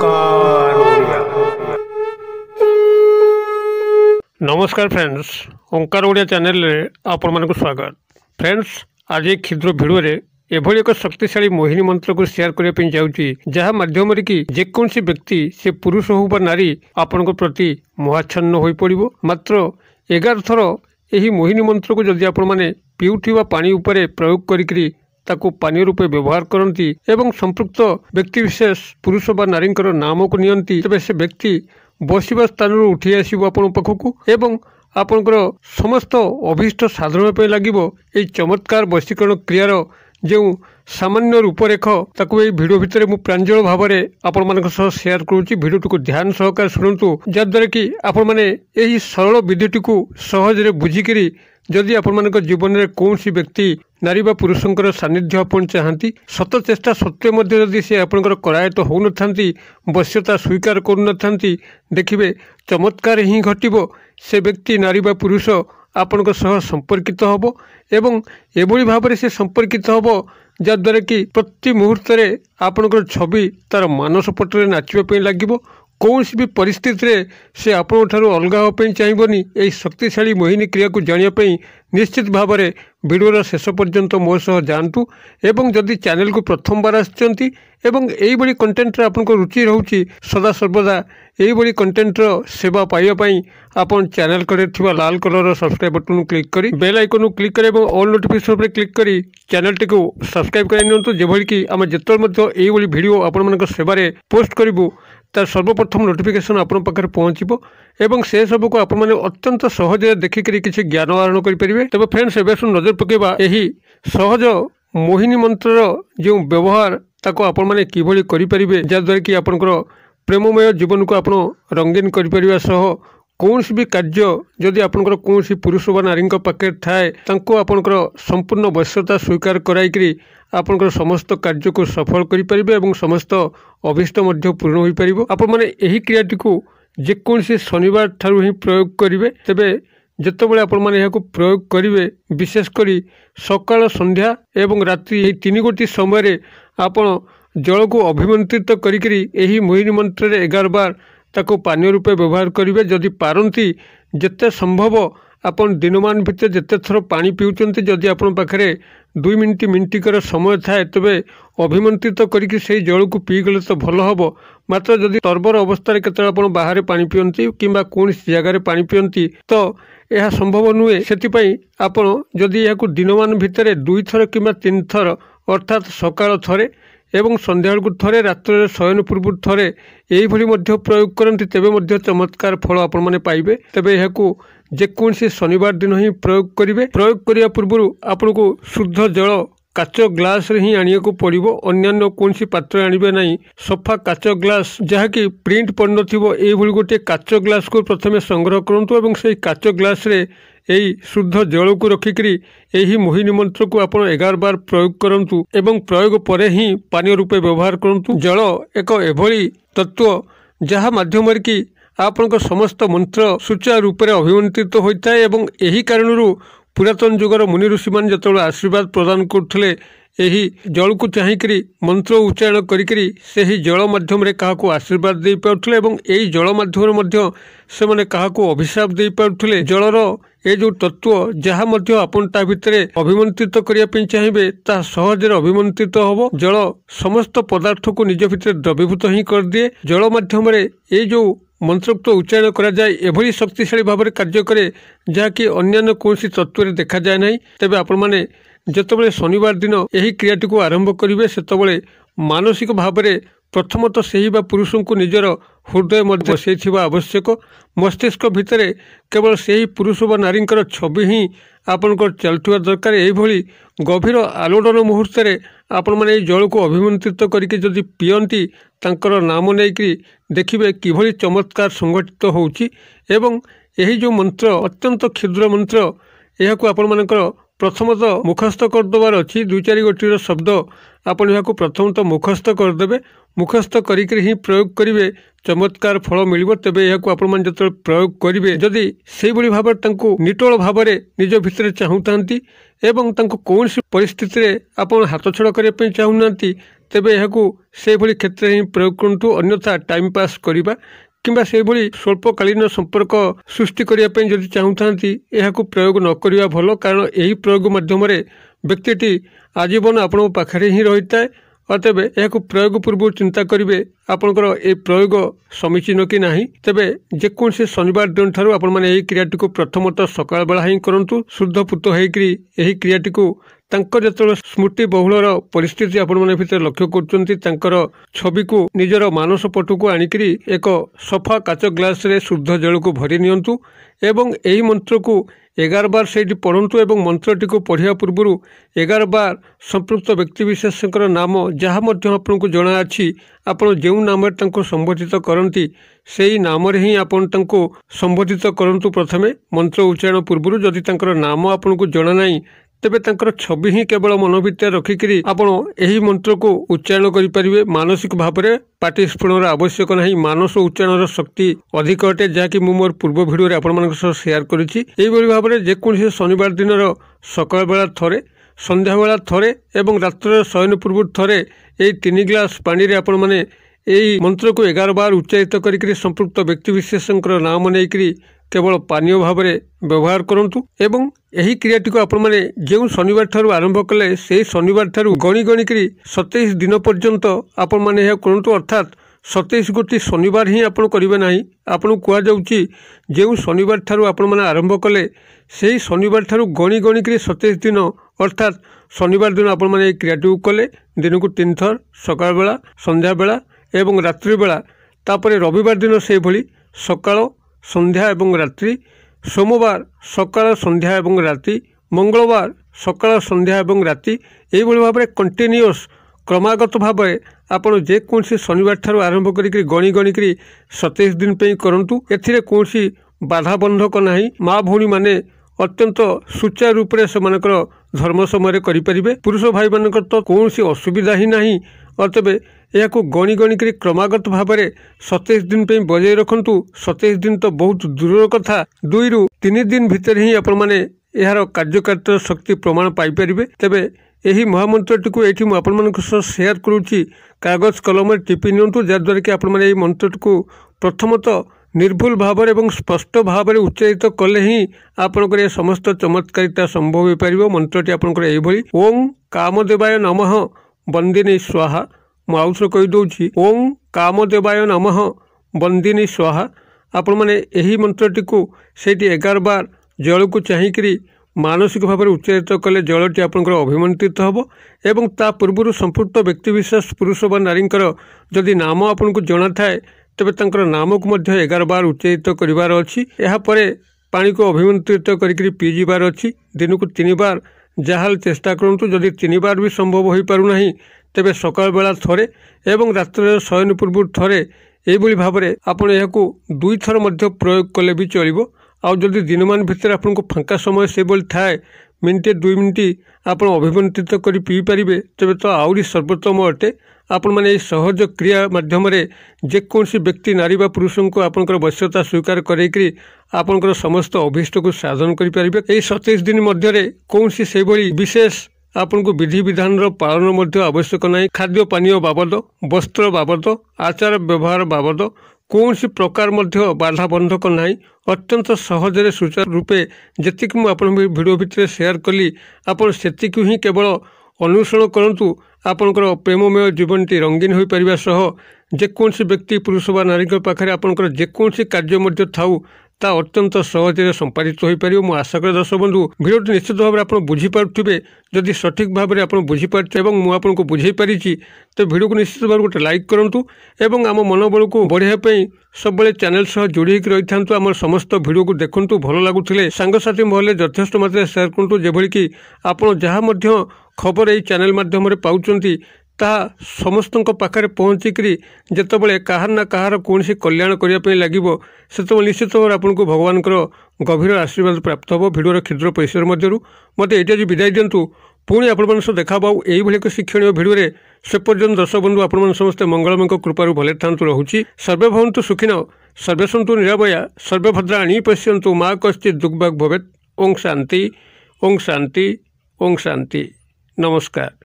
ଉପକାର ନମସ୍କାର ଫ୍ରେଣ୍ଡସ୍ ଓଙ୍କାର ଓଡ଼ିଆ ଚ୍ୟାନେଲରେ ଆପଣମାନଙ୍କୁ ସ୍ୱାଗତ ଫ୍ରେଣ୍ଡସ୍ ଆଜି କ୍ଷୁଦ୍ର ଭିଡ଼ିଓରେ ଏଭଳି ଏକ ଶକ୍ତିଶାଳୀ ମୋହିନୀ ମନ୍ତ୍ରକୁ ସେୟାର କରିବା ପାଇଁ ଯାଉଛି ଯାହା ମାଧ୍ୟମରେ କି ଯେକୌଣସି ବ୍ୟକ୍ତି ସେ ପୁରୁଷ ହେଉ ବା ନାରୀ ଆପଣଙ୍କ ପ୍ରତି ମୋହାଚ୍ଛନ୍ନ ହୋଇପଡ଼ିବ ମାତ୍ର ଏଗାର ଥର ଏହି ମୋହିନୀ ମନ୍ତ୍ରକୁ ଯଦି ଆପଣମାନେ ପିଉଥିବା ପାଣି ଉପରେ ପ୍ରୟୋଗ କରିକି ତାକୁ ପାନୀୟ ରୂପେ ବ୍ୟବହାର କରନ୍ତି ଏବଂ ସମ୍ପୃକ୍ତ ବ୍ୟକ୍ତିବିଶେଷ ପୁରୁଷ ବା ନାରୀଙ୍କର ନାମକୁ ନିଅନ୍ତି ତେବେ ସେ ବ୍ୟକ୍ତି ବସିବା ସ୍ଥାନରୁ ଉଠି ଆସିବ ଆପଣଙ୍କ ପାଖକୁ ଏବଂ ଆପଣଙ୍କର ସମସ୍ତ ଅଭୀଷ୍ଟ ସାଧନ ପାଇଁ ଲାଗିବ ଏହି ଚମତ୍କାର ବସିକରଣ କ୍ରିୟାର ଯେଉଁ ସାମାନ୍ୟ ରୂପରେଖ ତାକୁ ଏହି ଭିଡ଼ିଓ ଭିତରେ ମୁଁ ପ୍ରାଞ୍ଜଳ ଭାବରେ ଆପଣମାନଙ୍କ ସହ ସେୟାର କରୁଛି ଭିଡ଼ିଓଟିକୁ ଧ୍ୟାନ ସହକାରେ ଶୁଣନ୍ତୁ ଯାହାଦ୍ୱାରା କି ଆପଣମାନେ ଏହି ସରଳ ବିଧିଟିକୁ ସହଜରେ ବୁଝିକରି ଯଦି ଆପଣମାନଙ୍କ ଜୀବନରେ କୌଣସି ବ୍ୟକ୍ତି ନାରୀ ବା ପୁରୁଷଙ୍କର ସାନ୍ନିଧ୍ୟ ଆପଣ ଚାହାନ୍ତି ସତ ଚେଷ୍ଟା ସତ୍ତ୍ୱେ ମଧ୍ୟ ଯଦି ସେ ଆପଣଙ୍କର କରାୟତ ହେଉନଥାନ୍ତି ବଶ୍ୟତା ସ୍ୱୀକାର କରୁନଥାନ୍ତି ଦେଖିବେ ଚମତ୍କାର ହିଁ ଘଟିବ ସେ ବ୍ୟକ୍ତି ନାରୀ ବା ପୁରୁଷ ଆପଣଙ୍କ ସହ ସମ୍ପର୍କିତ ହେବ ଏବଂ ଏଭଳି ଭାବରେ ସେ ସମ୍ପର୍କିତ ହେବ ଯାଦ୍ୱାରା କି ପ୍ରତି ମୁହୂର୍ତ୍ତରେ ଆପଣଙ୍କର ଛବି ତା'ର ମାନସ ପଟରେ ନାଚିବା ପାଇଁ ଲାଗିବ କୌଣସି ବି ପରିସ୍ଥିତିରେ ସେ ଆପଣଙ୍କଠାରୁ ଅଲଗା ହେବା ପାଇଁ ଚାହିଁବନି ଏହି ଶକ୍ତିଶାଳୀ ମୋହିନୀ କ୍ରିୟାକୁ ଜାଣିବା ପାଇଁ ନିଶ୍ଚିତ ଭାବରେ ଭିଡ଼ିଓର ଶେଷ ପର୍ଯ୍ୟନ୍ତ ମୋ ସହ ଯାଆନ୍ତୁ ଏବଂ ଯଦି ଚ୍ୟାନେଲକୁ ପ୍ରଥମବାର ଆସିଛନ୍ତି ଏବଂ ଏଇଭଳି କଣ୍ଟେଣ୍ଟରେ ଆପଣଙ୍କ ରୁଚି ରହୁଛି ସଦାସର୍ବଦା ଏଇଭଳି କଣ୍ଟେଣ୍ଟର ସେବା ପାଇବା ପାଇଁ ଆପଣ ଚ୍ୟାନେଲ କଡ଼ରେ ଥିବା ଲାଲ କଲରର ସବସ୍କ୍ରାଇବ୍ ବଟନକୁ କ୍ଲିକ୍ କରି ବେଲ୍ ଆଇକନକୁ କ୍ଲିକ୍ କରି ଏବଂ ଅଲ୍ ନୋଟିଫିକେସନ୍ ଉପରେ କ୍ଲିକ୍ କରି ଚ୍ୟାନେଲଟିକୁ ସବସ୍କ୍ରାଇବ୍ କରାଇ ନିଅନ୍ତୁ ଯେଭଳିକି ଆମେ ଯେତେବେଳେ ମଧ୍ୟ ଏଇଭଳି ଭିଡ଼ିଓ ଆପଣମାନଙ୍କ ସେବାରେ ପୋଷ୍ଟ କରିବୁ তার সর্বপ্রথম নোটিফিকেসন আপনার পাখে পৌঁছব এবং সে সবুক আপনার অত্যন্ত সহজে দেখিকি কিছু জ্ঞান আহরণ করে তবে ফ্রেন্ডস এবে নজর পকাইবা এই সহজ মোহিনী মন্ত্রর যে ব্যবহার তাকে আপনার কিভাবে করে যাদ্বারা কি আপনার প্রেমময় জীবনকে আপনার রঙ্গীন করে সহ କୌଣସି ବି କାର୍ଯ୍ୟ ଯଦି ଆପଣଙ୍କର କୌଣସି ପୁରୁଷ ବା ନାରୀଙ୍କ ପାଖରେ ଥାଏ ତାଙ୍କୁ ଆପଣଙ୍କର ସମ୍ପୂର୍ଣ୍ଣ ବୈଶ୍ୟତା ସ୍ୱୀକାର କରାଇକରି ଆପଣଙ୍କର ସମସ୍ତ କାର୍ଯ୍ୟକୁ ସଫଳ କରିପାରିବେ ଏବଂ ସମସ୍ତ ଅଭିଷ୍ଟ ମଧ୍ୟ ପୂରଣ ହୋଇପାରିବ ଆପଣମାନେ ଏହି କ୍ରିୟାଟିକୁ ଯେକୌଣସି ଶନିବାର ଠାରୁ ହିଁ ପ୍ରୟୋଗ କରିବେ ତେବେ ଯେତେବେଳେ ଆପଣମାନେ ଏହାକୁ ପ୍ରୟୋଗ କରିବେ ବିଶେଷ କରି ସକାଳ ସନ୍ଧ୍ୟା ଏବଂ ରାତ୍ରି ଏହି ତିନି ଗୋଟି ସମୟରେ ଆପଣ ଜଳକୁ ଅଭିମନ୍ତ୍ରିତ କରିକିରି ଏହି ମୋହିନୀ ମନ୍ତ୍ରରେ ଏଗାର ବାର ତାକୁ ପାନୀୟ ରୂପେ ବ୍ୟବହାର କରିବେ ଯଦି ପାରନ୍ତି ଯେତେ ସମ୍ଭବ ଆପଣ ଦିନମାନ ଭିତରେ ଯେତେ ଥର ପାଣି ପିଉଛନ୍ତି ଯଦି ଆପଣଙ୍କ ପାଖରେ ଦୁଇ ମିନିଟ୍ ମିନିଟିକର ସମୟ ଥାଏ ତେବେ ଅଭିମନ୍ତ୍ରିତ କରିକି ସେହି ଜଳକୁ ପିଇଗଲେ ତ ଭଲ ହେବ ମାତ୍ର ଯଦି ତର୍ବର ଅବସ୍ଥାରେ କେତେବେଳେ ଆପଣ ବାହାରେ ପାଣି ପିଅନ୍ତି କିମ୍ବା କୌଣସି ଜାଗାରେ ପାଣି ପିଅନ୍ତି ତ ଏହା ସମ୍ଭବ ନୁହେଁ ସେଥିପାଇଁ ଆପଣ ଯଦି ଏହାକୁ ଦିନମାନ ଭିତରେ ଦୁଇଥର କିମ୍ବା ତିନିଥର ଅର୍ଥାତ୍ ସକାଳ ଥରେ ଏବଂ ସନ୍ଧ୍ୟାବେଳକୁ ଥରେ ରାତ୍ରରେ ଶୟନ ପୂର୍ବରୁ ଥରେ ଏହିଭଳି ମଧ୍ୟ ପ୍ରୟୋଗ କରନ୍ତି ତେବେ ମଧ୍ୟ ଚମତ୍କାର ଫଳ ଆପଣମାନେ ପାଇବେ ତେବେ ଏହାକୁ ଯେକୌଣସି ଶନିବାର ଦିନ ହିଁ ପ୍ରୟୋଗ କରିବେ ପ୍ରୟୋଗ କରିବା ପୂର୍ବରୁ ଆପଣଙ୍କୁ ଶୁଦ୍ଧ ଜଳ କାଚ ଗ୍ଲାସ୍ରେ ହିଁ ଆଣିବାକୁ ପଡ଼ିବ ଅନ୍ୟାନ୍ୟ କୌଣସି ପାତ୍ର ଆଣିବେ ନାହିଁ ସଫା କାଚ ଗ୍ଲାସ୍ ଯାହାକି ପ୍ରିଣ୍ଟ ପଡ଼ିନଥିବ ଏହିଭଳି ଗୋଟିଏ କାଚ ଗ୍ଲାସ୍କୁ ପ୍ରଥମେ ସଂଗ୍ରହ କରନ୍ତୁ ଏବଂ ସେହି କାଚ ଗ୍ଲାସ୍ରେ ଏହି ଶୁଦ୍ଧ ଜଳକୁ ରଖିକରି ଏହି ମୋହିନୀ ମନ୍ତ୍ରକୁ ଆପଣ ଏଗାର ବାର ପ୍ରୟୋଗ କରନ୍ତୁ ଏବଂ ପ୍ରୟୋଗ ପରେ ହିଁ ପାନୀୟ ରୂପେ ବ୍ୟବହାର କରନ୍ତୁ ଜଳ ଏକ ଏଭଳି ତତ୍ତ୍ୱ ଯାହା ମାଧ୍ୟମରେ କି ଆପଣଙ୍କ ସମସ୍ତ ମନ୍ତ୍ର ସୂଚାରୁ ରୂପରେ ଅଭିମନ୍ତ୍ରିତ ହୋଇଥାଏ ଏବଂ ଏହି କାରଣରୁ ପୁରାତନ ଯୁଗର ମୁନି ଋଷିମାନେ ଯେତେବେଳେ ଆଶୀର୍ବାଦ ପ୍ରଦାନ କରୁଥିଲେ ଏହି ଜଳକୁ ଚାହିଁକରି ମନ୍ତ୍ର ଉଚ୍ଚାରଣ କରିକରି ସେହି ଜଳ ମାଧ୍ୟମରେ କାହାକୁ ଆଶୀର୍ବାଦ ଦେଇପାରୁଥିଲେ ଏବଂ ଏହି ଜଳ ମାଧ୍ୟମରେ ମଧ୍ୟ ସେମାନେ କାହାକୁ ଅଭିଶାପ ଦେଇପାରୁଥିଲେ ଜଳର ଏ ଯେଉଁ ତତ୍ତ୍ୱ ଯାହା ମଧ୍ୟ ଆପଣ ତା ଭିତରେ ଅଭିମନ୍ତ୍ରିତ କରିବା ପାଇଁ ଚାହିଁବେ ତାହା ସହଜରେ ଅଭିମନ୍ତ୍ରିତ ହେବ ଜଳ ସମସ୍ତ ପଦାର୍ଥକୁ ନିଜ ଭିତରେ ଦ୍ରବୀଭୂତ ହିଁ କରିଦିଏ ଜଳ ମାଧ୍ୟମରେ ଏ ଯେଉଁ ମନ୍ତ୍ରୋକ୍ତ ଉଚ୍ଚାରଣ କରାଯାଏ ଏଭଳି ଶକ୍ତିଶାଳୀ ଭାବରେ କାର୍ଯ୍ୟ କରେ ଯାହାକି ଅନ୍ୟାନ୍ୟ କୌଣସି ତତ୍ତ୍ୱରେ ଦେଖାଯାଏ ନାହିଁ ତେବେ ଆପଣମାନେ ଯେତେବେଳେ ଶନିବାର ଦିନ ଏହି କ୍ରିୟାଟିକୁ ଆରମ୍ଭ କରିବେ ସେତେବେଳେ ମାନସିକ ଭାବରେ ପ୍ରଥମତଃ ସେହି ବା ପୁରୁଷଙ୍କୁ ନିଜର ହୃଦୟ ମଧ୍ୟ ସେଇଥିବା ଆବଶ୍ୟକ ମସ୍ତିଷ୍କ ଭିତରେ କେବଳ ସେହି ପୁରୁଷ ବା ନାରୀଙ୍କର ଛବି ହିଁ ଆପଣଙ୍କର ଚାଲୁଥିବା ଦରକାର ଏହିଭଳି ଗଭୀର ଆଲୋଡ଼ନ ମୁହୂର୍ତ୍ତରେ ଆପଣମାନେ ଏହି ଜଳକୁ ଅଭିମନ୍ତ୍ରିତ କରିକି ଯଦି ପିଅନ୍ତି ତାଙ୍କର ନାମ ନେଇକରି ଦେଖିବେ କିଭଳି ଚମତ୍କାର ସଂଗଠିତ ହେଉଛି ଏବଂ ଏହି ଯେଉଁ ମନ୍ତ୍ର ଅତ୍ୟନ୍ତ କ୍ଷୁଦ୍ର ମନ୍ତ୍ର ଏହାକୁ ଆପଣମାନଙ୍କର ପ୍ରଥମତଃ ମୁଖସ୍ଥ କରିଦେବାର ଅଛି ଦୁଇ ଚାରି ଗୋଟିର ଶବ୍ଦ ଆପଣ ଏହାକୁ ପ୍ରଥମତଃ ମୁଖସ୍ଥ କରିଦେବେ ମୁଖସ୍ଥ କରିକିରି ହିଁ ପ୍ରୟୋଗ କରିବେ ଚମତ୍କାର ଫଳ ମିଳିବ ତେବେ ଏହାକୁ ଆପଣମାନେ ଯେତେବେଳେ ପ୍ରୟୋଗ କରିବେ ଯଦି ସେହିଭଳି ଭାବରେ ତାଙ୍କୁ ନିଟଳ ଭାବରେ ନିଜ ଭିତରେ ଚାହୁଁଥାନ୍ତି ଏବଂ ତାଙ୍କୁ କୌଣସି ପରିସ୍ଥିତିରେ ଆପଣ ହାତ ଛଡ଼ା କରିବା ପାଇଁ ଚାହୁଁନାହାନ୍ତି ତେବେ ଏହାକୁ ସେହିଭଳି କ୍ଷେତ୍ରରେ ହିଁ ପ୍ରୟୋଗ କରନ୍ତୁ ଅନ୍ୟଥା ଟାଇମ୍ ପାସ୍ କରିବା କିମ୍ବା ସେହିଭଳି ସ୍ୱଳ୍ପକାଳୀନ ସମ୍ପର୍କ ସୃଷ୍ଟି କରିବା ପାଇଁ ଯଦି ଚାହୁଁଥାନ୍ତି ଏହାକୁ ପ୍ରୟୋଗ ନ କରିବା ଭଲ କାରଣ ଏହି ପ୍ରୟୋଗ ମାଧ୍ୟମରେ ବ୍ୟକ୍ତିଟି ଆଜୀବନ ଆପଣଙ୍କ ପାଖରେ ହିଁ ରହିଥାଏ ଓ ତେବେ ଏହାକୁ ପ୍ରୟୋଗ ପୂର୍ବରୁ ଚିନ୍ତା କରିବେ ଆପଣଙ୍କର ଏହି ପ୍ରୟୋଗ ସମୀଚୀନ କି ନାହିଁ ତେବେ ଯେକୌଣସି ଶନିବାର ଦିନଠାରୁ ଆପଣମାନେ ଏହି କ୍ରିୟାଟିକୁ ପ୍ରଥମତଃ ସକାଳ ବେଳା ହିଁ କରନ୍ତୁ ଶୁଦ୍ଧ ପୁତ ହୋଇକରି ଏହି କ୍ରିୟାଟିକୁ ତାଙ୍କ ଯେତେବେଳେ ସ୍ମୃତି ବହୁଳର ପରିସ୍ଥିତି ଆପଣମାନେ ଭିତରେ ଲକ୍ଷ୍ୟ କରୁଛନ୍ତି ତାଙ୍କର ଛବିକୁ ନିଜର ମାନସ ପଟୁକୁ ଆଣିକରି ଏକ ସଫା କାଚ ଗ୍ଲାସରେ ଶୁଦ୍ଧ ଜଳକୁ ଭରି ନିଅନ୍ତୁ ଏବଂ ଏହି ମନ୍ତ୍ରକୁ ଏଗାର ବାର ସେଇଠି ପଢ଼ନ୍ତୁ ଏବଂ ମନ୍ତ୍ରଟିକୁ ପଢ଼ିବା ପୂର୍ବରୁ ଏଗାର ବାର ସମ୍ପୃକ୍ତ ବ୍ୟକ୍ତିବିଶେଷଙ୍କର ନାମ ଯାହା ମଧ୍ୟ ଆପଣଙ୍କୁ ଜଣାଅଛି ଆପଣ ଯେଉଁ ନାମରେ ତାଙ୍କୁ ସମ୍ବୋଧିତ କରନ୍ତି ସେହି ନାମରେ ହିଁ ଆପଣ ତାଙ୍କୁ ସମ୍ବୋଧିତ କରନ୍ତୁ ପ୍ରଥମେ ମନ୍ତ୍ର ଉଚ୍ଚାରଣ ପୂର୍ବରୁ ଯଦି ତାଙ୍କର ନାମ ଆପଣଙ୍କୁ ଜଣାନାହିଁ ତେବେ ତାଙ୍କର ଛବି ହିଁ କେବଳ ମନ ମନୋବିତ୍ୟା ରଖିକରି ଆପଣ ଏହି ମନ୍ତ୍ରକୁ ଉଚ୍ଚାରଣ କରିପାରିବେ ମାନସିକ ଭାବରେ ପାଟି ସ୍ଫୁଣର ଆବଶ୍ୟକ ନାହିଁ ମାନସ ଉଚ୍ଚାରଣର ଶକ୍ତି ଅଧିକ ଅଟେ ଯାହାକି ମୁଁ ମୋର ପୂର୍ବ ଭିଡ଼ିଓରେ ଆପଣମାନଙ୍କ ସହ ସେୟାର କରିଛି ଏହିଭଳି ଭାବରେ ଯେକୌଣସି ଶନିବାର ଦିନର ସକାଳ ବେଳା ଥରେ ସନ୍ଧ୍ୟାବେଳା ଥରେ ଏବଂ ରାତ୍ରରେ ଶୟନ ପୂର୍ବରୁ ଥରେ ଏହି ତିନି ଗ୍ଲାସ୍ ପାଣିରେ ଆପଣମାନେ ଏହି ମନ୍ତ୍ରକୁ ଏଗାର ବାର ଉଚ୍ଚାରିତ କରିକିରି ସମ୍ପୃକ୍ତ ବ୍ୟକ୍ତିବିଶେଷଙ୍କର ନାମ ନେଇକରି କେବଳ ପାନୀୟ ଭାବରେ ବ୍ୟବହାର କରନ୍ତୁ ଏବଂ ଏହି କ୍ରିୟାଟିକୁ ଆପଣମାନେ ଯେଉଁ ଶନିବାରଠାରୁ ଆରମ୍ଭ କଲେ ସେହି ଶନିବାରଠାରୁ ଗଣି ଗଣିକରି ସତେଇଶ ଦିନ ପର୍ଯ୍ୟନ୍ତ ଆପଣମାନେ ଏହା କରନ୍ତୁ ଅର୍ଥାତ୍ ସତେଇଶ ଗୋଟି ଶନିବାର ହିଁ ଆପଣ କରିବେ ନାହିଁ ଆପଣଙ୍କୁ କୁହାଯାଉଛି ଯେଉଁ ଶନିବାରଠାରୁ ଆପଣମାନେ ଆରମ୍ଭ କଲେ ସେହି ଶନିବାରଠାରୁ ଗଣି ଗଣିକରି ସତେଇଶ ଦିନ ଅର୍ଥାତ୍ ଶନିବାର ଦିନ ଆପଣମାନେ ଏହି କ୍ରିୟାଟିକୁ କଲେ ଦିନକୁ ତିନିଥର ସକାଳବେଳା ସନ୍ଧ୍ୟାବେଳା ଏବଂ ରାତ୍ରିବେଳା ତାପରେ ରବିବାର ଦିନ ସେହିଭଳି ସକାଳ ସନ୍ଧ୍ୟା ଏବଂ ରାତ୍ରି ସୋମବାର ସକାଳ ସନ୍ଧ୍ୟା ଏବଂ ରାତି ମଙ୍ଗଳବାର ସକାଳ ସନ୍ଧ୍ୟା ଏବଂ ରାତି ଏହିଭଳି ଭାବରେ କଣ୍ଟିନ୍ୟୁଅସ୍ କ୍ରମାଗତ ଭାବରେ ଆପଣ ଯେକୌଣସି ଶନିବାରଠାରୁ ଆରମ୍ଭ କରିକି ଗଣି ଗଣିକରି ସତେଇଶ ଦିନ ପାଇଁ କରନ୍ତୁ ଏଥିରେ କୌଣସି ବାଧାବନ୍ଧକ ନାହିଁ ମା' ଭଉଣୀମାନେ ଅତ୍ୟନ୍ତ ସୁଚାରୁରୂପରେ ସେମାନଙ୍କର ଧର୍ମ ସମୟରେ କରିପାରିବେ ପୁରୁଷ ଭାଇମାନଙ୍କର ତ କୌଣସି ଅସୁବିଧା ହିଁ ନାହିଁ ତେବେ ଏହାକୁ ଗଣି ଗଣିକରି କ୍ରମାଗତ ଭାବରେ ସତେଇଶ ଦିନ ପାଇଁ ବଜାୟ ରଖନ୍ତୁ ସତେଇଶ ଦିନ ତ ବହୁତ ଦୂରର କଥା ଦୁଇରୁ ତିନି ଦିନ ଭିତରେ ହିଁ ଆପଣମାନେ ଏହାର କାର୍ଯ୍ୟକାରିତାର ଶକ୍ତି ପ୍ରମାଣ ପାଇପାରିବେ ତେବେ ଏହି ମହାମନ୍ତ୍ରଟିକୁ ଏଇଠି ମୁଁ ଆପଣମାନଙ୍କ ସହ ସେୟାର କରୁଛି କାଗଜ କଲମରେ ଟିପି ନିଅନ୍ତୁ ଯାହାଦ୍ୱାରା କି ଆପଣମାନେ ଏହି ମନ୍ତ୍ରଟିକୁ ପ୍ରଥମତଃ ନିର୍ଭୁଲ ଭାବରେ ଏବଂ ସ୍ପଷ୍ଟ ଭାବରେ ଉଚ୍ଚାରିତ କଲେ ହିଁ ଆପଣଙ୍କର ଏ ସମସ୍ତ ଚମତ୍କାରିତା ସମ୍ଭବ ହୋଇପାରିବ ମନ୍ତ୍ରଟି ଆପଣଙ୍କର ଏହିଭଳି ଓଂ କାମଦେବାୟ ନମଃ ବନ୍ଦିନୀ ସ୍ୱାହା ମୁଁ ଆଉ ଥରେ କହିଦେଉଛି ଓଂ କାମଦେବାୟ ନମଃ ବନ୍ଦିନୀ ସ୍ୱାହା ଆପଣମାନେ ଏହି ମନ୍ତ୍ରଟିକୁ ସେଇଠି ଏଗାର ବାର ଜଳକୁ ଚାହିଁକିରି ମାନସିକ ଭାବରେ ଉଚ୍ଚାରିତ କଲେ ଜଳଟି ଆପଣଙ୍କର ଅଭିମନ୍ତ୍ରିତ ହେବ ଏବଂ ତା ପୂର୍ବରୁ ସମ୍ପୃକ୍ତ ବ୍ୟକ୍ତିବିଶେଷ ପୁରୁଷ ବା ନାରୀଙ୍କର ଯଦି ନାମ ଆପଣଙ୍କୁ ଜଣାଥାଏ ତେବେ ତାଙ୍କର ନାମକୁ ମଧ୍ୟ ଏଗାର ବାର ଉଚ୍ଚାରିତ କରିବାର ଅଛି ଏହାପରେ ପାଣିକୁ ଅଭିମନ୍ତ୍ରିତ କରିକିରି ପିଇଯିବାର ଅଛି ଦିନକୁ ତିନିବାର ଯାହା ହେଲେ ଚେଷ୍ଟା କରନ୍ତୁ ଯଦି ତିନିବାର ବି ସମ୍ଭବ ହୋଇପାରୁନାହିଁ ତେବେ ସକାଳ ବେଳା ଥରେ ଏବଂ ରାତ୍ରରେ ଶୟନ ପୂର୍ବରୁ ଥରେ ଏହିଭଳି ଭାବରେ ଆପଣ ଏହାକୁ ଦୁଇଥର ମଧ୍ୟ ପ୍ରୟୋଗ କଲେ ବି ଚଳିବ ଆଉ ଯଦି ଦିନମାନ ଭିତରେ ଆପଣଙ୍କ ଫାଙ୍କା ସମୟ ସେଭଳି ଥାଏ ମିନିଟେ ଦୁଇ ମିନିଟ୍ ଆପଣ ଅଭିବନ୍ତିତ କରି ପିଇପାରିବେ ତେବେ ତ ଆହୁରି ସର୍ବୋତ୍ତମ ଅଟେ ଆପଣମାନେ ଏହି ସହଜ କ୍ରିୟା ମାଧ୍ୟମରେ ଯେକୌଣସି ବ୍ୟକ୍ତି ନାରୀ ବା ପୁରୁଷଙ୍କୁ ଆପଣଙ୍କର ବୈଶ୍ୟତା ସ୍ୱୀକାର କରାଇକରି ଆପଣଙ୍କର ସମସ୍ତ ଅଭିଷ୍ଟକୁ ସାଧନ କରିପାରିବେ ଏହି ସତେଇଶ ଦିନ ମଧ୍ୟରେ କୌଣସି ସେଭଳି ବିଶେଷ ଆପଣଙ୍କୁ ବିଧିବିଧାନର ପାଳନ ମଧ୍ୟ ଆବଶ୍ୟକ ନାହିଁ ଖାଦ୍ୟ ପାନୀୟ ବାବଦ ବସ୍ତ୍ର ବାବଦ ଆଚାର ବ୍ୟବହାର ବାବଦ କୌଣସି ପ୍ରକାର ମଧ୍ୟ ବାଧାବନ୍ଧକ ନାହିଁ ଅତ୍ୟନ୍ତ ସହଜରେ ସୁଚାରୁ ରୂପେ ଯେତିକି ମୁଁ ଆପଣଙ୍କ ଭିଡ଼ିଓ ଭିତରେ ସେୟାର କଲି ଆପଣ ସେତିକି ହିଁ କେବଳ ଅନୁସରଣ କରନ୍ତୁ ଆପଣଙ୍କର ପ୍ରେମମୟ ଜୀବନଟି ରଙ୍ଗୀନ ହୋଇପାରିବା ସହ ଯେକୌଣସି ବ୍ୟକ୍ତି ପୁରୁଷ ବା ନାରୀଙ୍କ ପାଖରେ ଆପଣଙ୍କର ଯେକୌଣସି କାର୍ଯ୍ୟ ମଧ୍ୟ ଥାଉ ତାହା ଅତ୍ୟନ୍ତ ସହଜରେ ସମ୍ପାଦିତ ହୋଇପାରିବ ମୁଁ ଆଶା କରେ ଦର୍ଶକ ବନ୍ଧୁ ଭିଡ଼ିଓଟି ନିଶ୍ଚିତ ଭାବରେ ଆପଣ ବୁଝିପାରୁଥିବେ ଯଦି ସଠିକ୍ ଭାବରେ ଆପଣ ବୁଝିପାରୁଥିବେ ଏବଂ ମୁଁ ଆପଣଙ୍କୁ ବୁଝାଇ ପାରିଛି ତେବେ ଭିଡ଼ିଓକୁ ନିଶ୍ଚିତ ଭାବରେ ଗୋଟେ ଲାଇକ୍ କରନ୍ତୁ ଏବଂ ଆମ ମନୋବଳକୁ ବଢ଼ାଇବା ପାଇଁ ସବୁବେଳେ ଚ୍ୟାନେଲ୍ ସହ ଯୋଡ଼ି ହୋଇକି ରହିଥାନ୍ତୁ ଆମର ସମସ୍ତ ଭିଡ଼ିଓକୁ ଦେଖନ୍ତୁ ଭଲ ଲାଗୁଥିଲେ ସାଙ୍ଗସାଥୀ ମହଲେ ଯଥେଷ୍ଟ ମାତ୍ରାରେ ସେୟାର କରନ୍ତୁ ଯେଭଳିକି ଆପଣ ଯାହା ମଧ୍ୟ ଖବର ଏହି ଚ୍ୟାନେଲ୍ ମାଧ୍ୟମରେ ପାଉଛନ୍ତି ତାହା ସମସ୍ତଙ୍କ ପାଖରେ ପହଞ୍ଚିକରି ଯେତେବେଳେ କାହାର ନା କାହାର କୌଣସି କଲ୍ୟାଣ କରିବା ପାଇଁ ଲାଗିବ ସେତେବେଳେ ନିଶ୍ଚିତ ଭାବରେ ଆପଣଙ୍କୁ ଭଗବାନଙ୍କର ଗଭୀର ଆଶୀର୍ବାଦ ପ୍ରାପ୍ତ ହେବ ଭିଡ଼ିଓର କ୍ଷୁଦ୍ର ପରିସର ମଧ୍ୟରୁ ମୋତେ ଏଇଟା ଯଦି ବିଦାୟ ଦିଅନ୍ତୁ ପୁଣି ଆପଣମାନଙ୍କ ସହ ଦେଖା ହେବ ଏଇଭଳି ଏକ ଶିକ୍ଷଣୀୟ ଭିଡ଼ିଓରେ ସେ ପର୍ଯ୍ୟନ୍ତ ଦର୍ଶବନ୍ଧୁ ଆପଣମାନେ ସମସ୍ତେ ମଙ୍ଗଳମୟଙ୍କ କୃପାରୁ ଭଲରେ ଥାନ୍ତୁ ରହୁଛି ସର୍ବେ ଭବନ୍ତୁ ସୁଖୀନ ସର୍ବେ ସନ୍ତୁ ନିରାମୟା ସର୍ବଭଦ୍ରା ଆଣି ପଶ୍ୟନ୍ତୁ ମା କଶ୍ଚିତ ଦୁଗ୍ଭାଗ ଭବେତ ଓଂ ଶାନ୍ତି ଓଂ ଶାନ୍ତି ଓଂ ଶାନ୍ତି ନମସ୍କାର